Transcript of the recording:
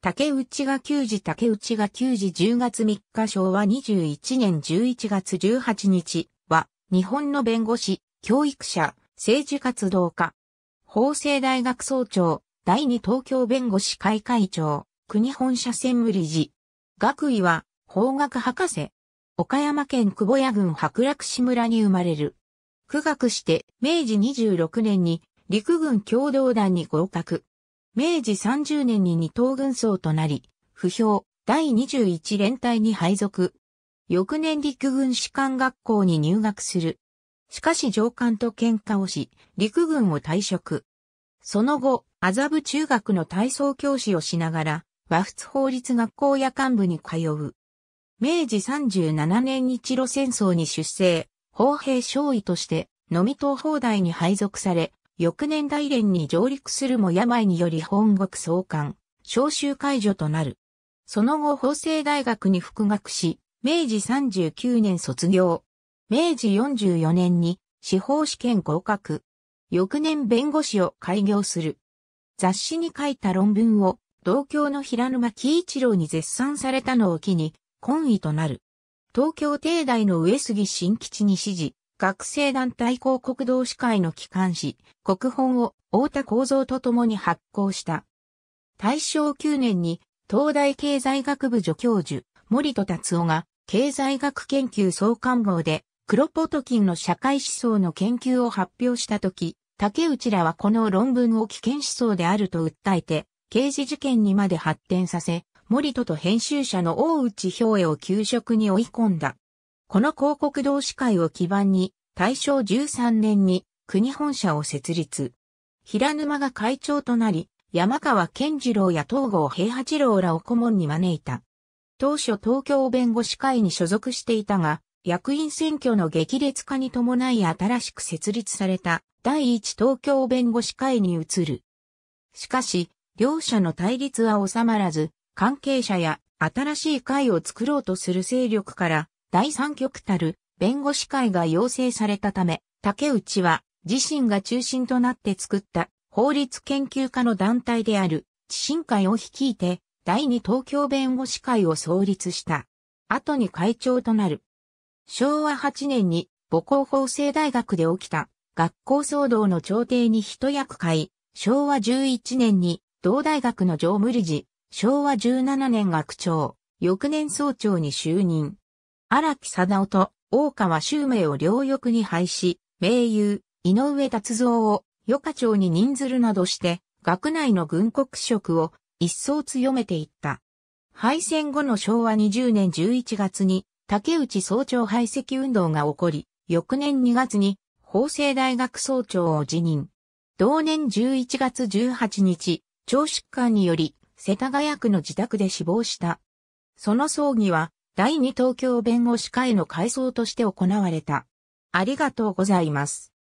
竹内が球時竹内が球時10月3日昭和21年11月18日は、日本の弁護士、教育者、政治活動家、法政大学総長、第二東京弁護士会会長、国本社専務理事。学位は、法学博士。岡山県久保屋郡白楽市村に生まれる。苦学して、明治26年に陸軍共同団に合格。明治30年に二等軍曹となり、不評第21連隊に配属。翌年陸軍士官学校に入学する。しかし上官と喧嘩をし、陸軍を退職。その後、麻布中学の体操教師をしながら、和仏法律学校や幹部に通う。明治37年日露戦争に出征、砲兵少尉として、のみ東砲台に配属され、翌年大連に上陸するも病により本国送還、召集解除となる。その後法政大学に復学し、明治39年卒業。明治44年に司法試験合格。翌年弁護士を開業する。雑誌に書いた論文を同郷の平沼喜一郎に絶賛されたのを機に、懇意となる。東京帝大の上杉新吉に指示、学生団体広告同士会の機関誌、国本を太田構造と共に発行した。大正9年に東大経済学部助教授、森戸達夫が経済学研究総監号でクロポトキンの社会思想の研究を発表したとき、竹内らはこの論文を危険思想であると訴えて、刑事事件にまで発展させ、森戸と編集者の大内兵衛を給食に追い込んだ。この広告同士会を基盤に、大正13年に国本社を設立。平沼が会長となり、山川健次郎や東郷平八郎らを顧問に招いた。当初東京弁護士会に所属していたが、役員選挙の激烈化に伴い新しく設立された第一東京弁護士会に移る。しかし、両者の対立は収まらず、関係者や新しい会を作ろうとする勢力から第三極たる弁護士会が要請されたため、竹内は自身が中心となって作った法律研究家の団体である知新会を率いて第二東京弁護士会を創立した。後に会長となる。昭和8年に母校法政大学で起きた学校騒動の調停に一役買い、昭和11年に同大学の常務理事、昭和17年学長、翌年総長に就任。荒木貞夫と大川修明を両翼に配し、名優、井上達造を余家町に任ずるなどして、学内の軍国職を一層強めていった。敗戦後の昭和20年11月に竹内総長排斥運動が起こり、翌年2月に法政大学総長を辞任。同年11月18日、腸疾患により世田谷区の自宅で死亡した。その葬儀は第2東京弁護士会の改装として行われた。ありがとうございます。